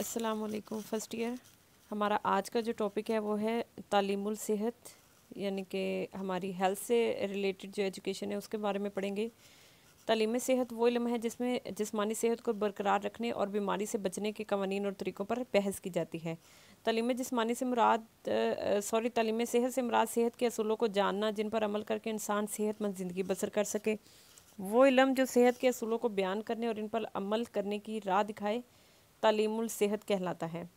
असलकुम first year हमारा आज का जो टॉपिक है वो है तालीमुल सेहत यानी कि हमारी हेल्थ से रिलेटेड जो एजुकेशन है उसके बारे में पढ़ेंगे तलीम सेहत वो इलम है जिसमें जिसमानी सेहत को बरकरार रखने और बीमारी से बचने के कवानीन और तरीक़ों पर बहस की जाती है तलीम जिसमानी से मुराद सॉरी तलीम सेहत से मुराद सेहत के असूलों को जानना जिन पर अमल करके इंसान सेहतमंद ज़िंदगी बसर कर सके वो इलम जो सेहत के असूलों को बयान करने और इन पर अमल करने की राह दिखाए तालीमुल सेहत कहलाता है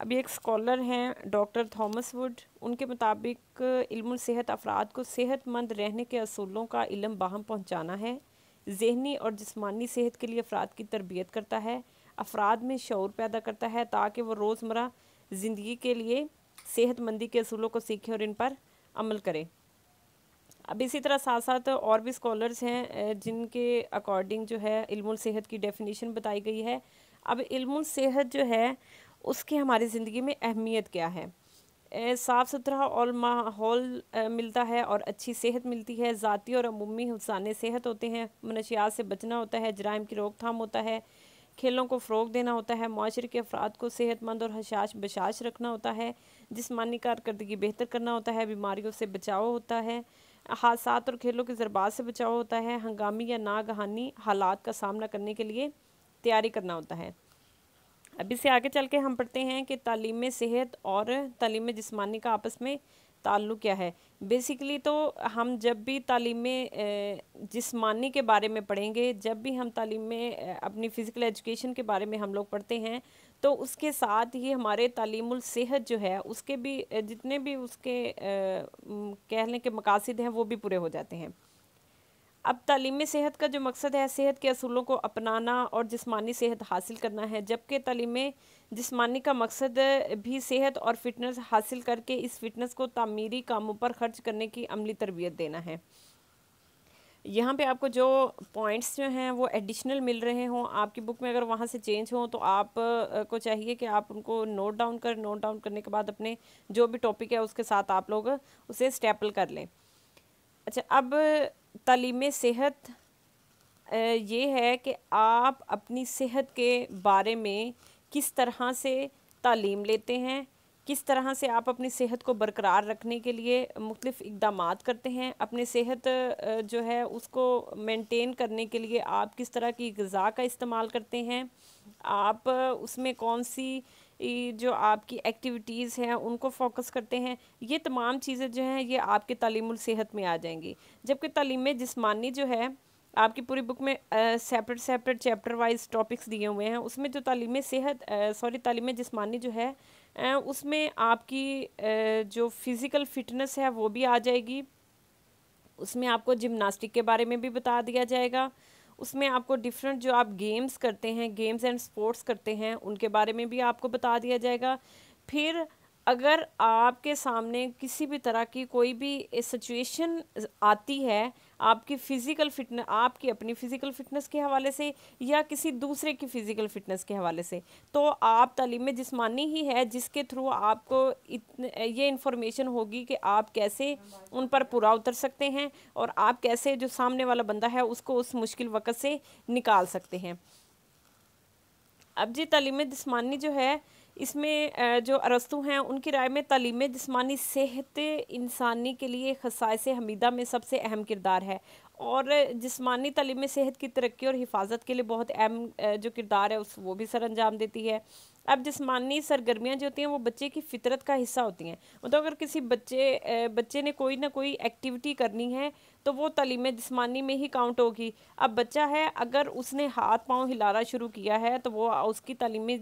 अभी एक स्कॉलर हैं डॉक्टर थॉमस वुड उनके मुताबिक इल्म सेहत अफराद को सेहतमंद रहने के असूलों का इलम बाहम पहुँचाना है जहनी और जिसमानी सेहत के लिए अफराद की तरबियत करता है अफराद में शौर पैदा करता है ताकि वो रोज़मर्रा ज़िंदगी के लिए सेहतमंदी के असूलों को सीखें और इन पर अमल करें अब इसी तरह साथ साथ और भी स्कॉलर्स हैं जिनके अकॉर्डिंग जो है इल्म सेहत की डेफिनेशन बताई गई है अब इल्म सेहत जो है उसकी हमारी ज़िंदगी में अहमियत क्या है साफ़ सुथरा और माहौल मिलता है और अच्छी सेहत मिलती है ज़ाती और अमूमी हुसान सेहत होते हैं मनशियात से बचना होता है जराइम की रोकथाम होता है खेलों को फ़रोग देना होता है माशरे के अफराद को सेहतमंद और हशाश बशाश रखना होता है जिसमानी कारकर्दगी बेहतर करना होता है बीमारियों से बचाव होता है हादसा और खेलों के जरबात से बचाव होता है हंगामी या नागहानी हालात का सामना करने के लिए तैयारी करना होता है अब से आगे चल के हम पढ़ते हैं कि तालीम सेहत और तालीम जिसमानी का आपस में ताल्लुक़ क्या है बेसिकली तो हम जब भी तालीम जिसमानी के बारे में पढ़ेंगे जब भी हम तालीम अपनी फ़िज़िकल एजुकेशन के बारे में हम लोग पढ़ते हैं तो उसके साथ ही हमारे तालीम सेहत जो है उसके भी जितने भी उसके कहने के मकासद हैं वो भी पूरे हो जाते हैं अब तलीमी सेहत का जो मकसद है सेहत के असूलों को अपनाना और जिसमानी सेहत हासिल करना है जबकि तलीम जिसमानी का मकसद भी सेहत और फिटनेस हासिल करके इस फिटनेस को तमीरी कामों पर खर्च करने की अमली तरबियत देना है यहाँ पे आपको जो पॉइंट्स जो हैं वो एडिशनल मिल रहे हों आपकी बुक में अगर वहाँ से चेंज हो तो आप को चाहिए कि आप उनको नोट डाउन कर नोट डाउन करने के बाद अपने जो भी टॉपिक है उसके साथ आप लोग उसे स्टेपल कर लें अच्छा अब तलीम सेहत ये है कि आप अपनी सेहत के बारे में किस तरह से तालीम लेते हैं किस तरह से आप अपनी सेहत को बरकरार रखने के लिए मुख्तफ इकदाम करते हैं अपने सेहत जो है उसको मेंटेन करने के लिए आप किस तरह की गज़ा का इस्तेमाल करते हैं आप उसमें कौन सी जो आपकी एक्टिविटीज़ हैं उनको फोकस करते हैं ये तमाम चीज़ें जो हैं ये आपके सेहत में आ जाएंगी जबकि तलीम जिसमानी जो है आपकी पूरी बुक में separate separate chapter wise topics दिए हुए हैं उसमें जो तलीम सेहत सॉरी तलीम जिसमानी जो है आ, उसमें आपकी आ, जो फ़िज़िकल फ़िटनेस है वो भी आ जाएगी उसमें आपको जिमनास्टिक के बारे में भी बता दिया जाएगा उसमें आपको डिफरेंट जो आप गेम्स करते हैं गेम्स एंड स्पोर्ट्स करते हैं उनके बारे में भी आपको बता दिया जाएगा फिर अगर आपके सामने किसी भी तरह की कोई भी सिचुएशन आती है आपकी फ़िज़िकल फिटनेस आपकी अपनी फ़िज़िकल फ़िटनेस के हवाले से या किसी दूसरे की फ़िज़िकल फ़िटनेस के हवाले से तो आप तलीम जिसमानी ही है जिसके थ्रू आपको इतने ये इन्फॉर्मेशन होगी कि आप कैसे उन पर पूरा उतर सकते हैं और आप कैसे जो सामने वाला बंदा है उसको उस मुश्किल वक़्त से निकाल सकते हैं अब जी तलीम जिसमानी जो है इसमें जो अरस्तु हैं उनकी राय में तलीम जिसमानी सेहत इंसानी के लिए खसाइस हमीदा में सबसे अहम किरदार है और जिसमानी तलीम सेहत की तरक्की और हिफाजत के लिए बहुत अहम जो किरदार है उस वो भी सर अंजाम देती है अब जिसमानी सरगर्मियाँ जो होती हैं वो बच्चे की फितरत का हिस्सा होती हैं मतलब अगर किसी बच्चे बच्चे ने कोई ना कोई एक्टिविटी करनी है तो वो तलीम जिसमानी में ही काउंट होगी अब बच्चा है अगर उसने हाथ पाँव हिलाना शुरू किया है तो वो उसकी तलीमी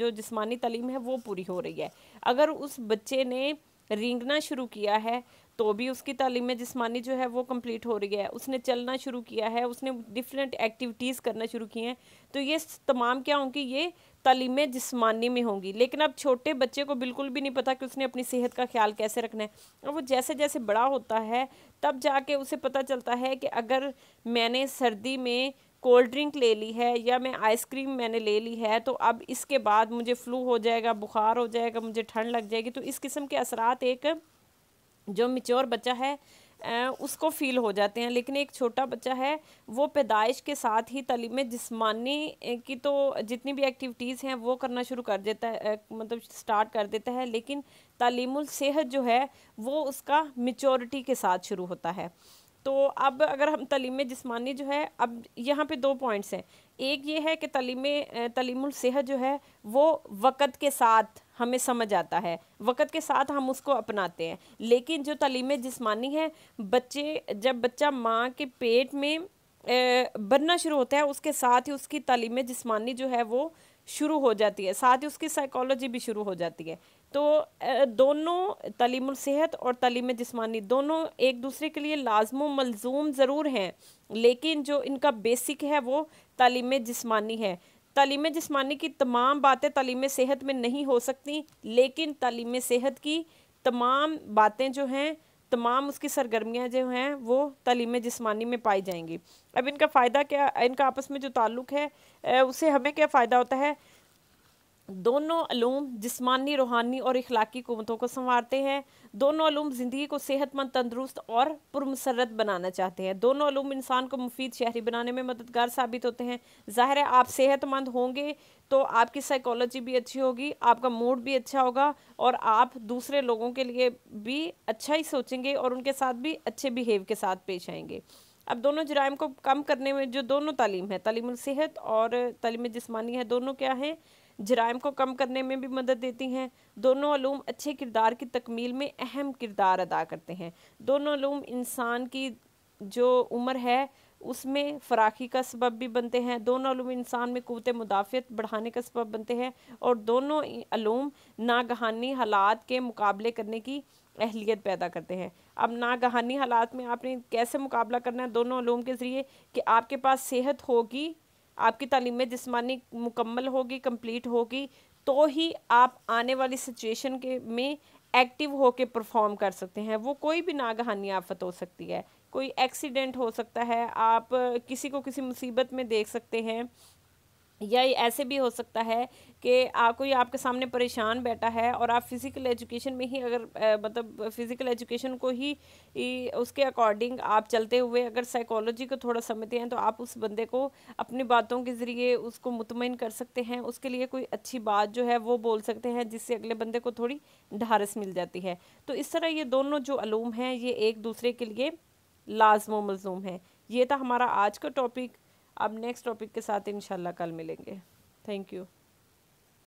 जो जिसमानी तलीम है वो पूरी हो रही है अगर उस बच्चे ने रेंगना शुरू किया है तो भी उसकी तालीम जिसमानी जो है वो कम्प्लीट हो रही है उसने चलना शुरू किया है उसने डिफरेंट एक्टिविटीज़ करना शुरू की हैं तो ये तमाम क्या होंगी ये तालीमें जिसमानी में होंगी लेकिन अब छोटे बच्चे को बिल्कुल भी नहीं पता कि उसने अपनी सेहत का ख्याल कैसे रखना है और वो जैसे जैसे बड़ा होता है तब जाके उसे पता चलता है कि अगर मैंने सर्दी में कोल्ड ड्रिंक ले ली है या मैं आइसक्रीम मैंने ले ली है तो अब इसके बाद मुझे फ्लू हो जाएगा बुखार हो जाएगा मुझे ठंड लग जाएगी तो इस किस्म के असरात एक जो मिच्योर बच्चा है उसको फील हो जाते हैं लेकिन एक छोटा बच्चा है वो पैदाइश के साथ ही तलीम में जिसमानी की तो जितनी भी एक्टिविटीज़ हैं वो करना शुरू कर देता है मतलब स्टार्ट कर देता है लेकिन तलीमुल सेहत जो है वो उसका मिच्योरिटी के साथ शुरू होता है तो अब अगर हम तलीम जिसमानी जो है अब यहाँ पे दो पॉइंट्स हैं एक ये है कि तलीम तलीमसेहत जो है वो वक़्त के साथ हमें समझ आता है वक़्त के साथ हम उसको अपनाते हैं लेकिन जो तलीम जिसमानी है बच्चे जब बच्चा माँ के पेट में बनना शुरू होता है उसके साथ ही उसकी तलीम जिसमानी जो है वो शुरू हो जाती है साथ ही उसकी साइकोलॉजी भी शुरू हो जाती है तो दोनों तलीम सेहत और तलीम जिसमानी दोनों एक दूसरे के लिए लाजम मलजूम ज़रूर हैं लेकिन जो इनका बेसिक है वो तलीम जिसमानी है तलीम जिसमानी की तमाम बातें तलीम सेहत में नहीं हो सकती लेकिन तलीम सेहत की तमाम बातें जो हैं तमाम उसकी सरगर्मियाँ जो हैं वो तलीम जिसमानी में पाई जाएंगी अब इनका फ़ायदा क्या इनका आपस में जो ताल्लुक़ है उसे हमें क्या फ़ायदा होता है दोनों अलूम जिसमानी रूहानी और इखलाकी कुतों को संवारते हैं दोनों अलूम ज़िंदगी को सेहतमंद तंदरुस्त और पुरमसरत बनाना चाहते हैं दोनों अलूम इंसान को मुफीद शहरी बनाने में मददगार साबित होते हैं ज़ाहिर है आप सेहतमंद होंगे तो आपकी साइकोलॉजी भी अच्छी होगी आपका मूड भी अच्छा होगा और आप दूसरे लोगों के लिए भी अच्छा ही सोचेंगे और उनके साथ भी अच्छे बिहेव के साथ पेश आएंगे अब दोनों जराइम को कम करने में जो दोनों तालीम है तालीम सेहत और तालीम जिसमानी है दोनों क्या हैं जराइम को कम करने में भी मदद देती हैं दोनों आलूम अच्छे किरदार की तकमील में अहम किरदार अदा करते हैं दोनों आलूम इंसान की जो उम्र है उसमें फराखी का सबब भी बनते हैं दोनों आलूम इंसान में कुत मुदाफ़त बढ़ाने का सबब बनते हैं और दोनों आलूम नागहानी हालात के मुकाबले करने की अहलियत पैदा करते हैं अब नागहानी हालात में आपने कैसे मुकाबला करना है दोनों आलूम के ज़रिए कि आपके पास सेहत होगी आपकी तालीम में जिसमानी मुकम्मल होगी कंप्लीट होगी तो ही आप आने वाली सिचुएशन के में एक्टिव होकर परफॉर्म कर सकते हैं वो कोई भी नागहानी आफत हो सकती है कोई एक्सीडेंट हो सकता है आप किसी को किसी मुसीबत में देख सकते हैं या ऐसे भी हो सकता है कि आ, कोई आपके सामने परेशान बैठा है और आप फ़िज़िकल एजुकेशन में ही अगर मतलब फ़िज़िकल एजुकेशन को ही, उसके अकॉर्डिंग आप चलते हुए अगर साइकोलॉजी को थोड़ा समझते हैं तो आप उस बंदे को अपनी बातों के ज़रिए उसको मुतमिन कर सकते हैं उसके लिए कोई अच्छी बात जो है वो बोल सकते हैं जिससे अगले बंदे को थोड़ी ढारस मिल जाती है तो इस तरह ये दोनों जो अलूम हैं ये एक दूसरे के लिए लाजम मलजूम है ये था हमारा आज का टॉपिक अब नेक्स्ट टॉपिक के साथ इंशाल्लाह कल मिलेंगे थैंक यू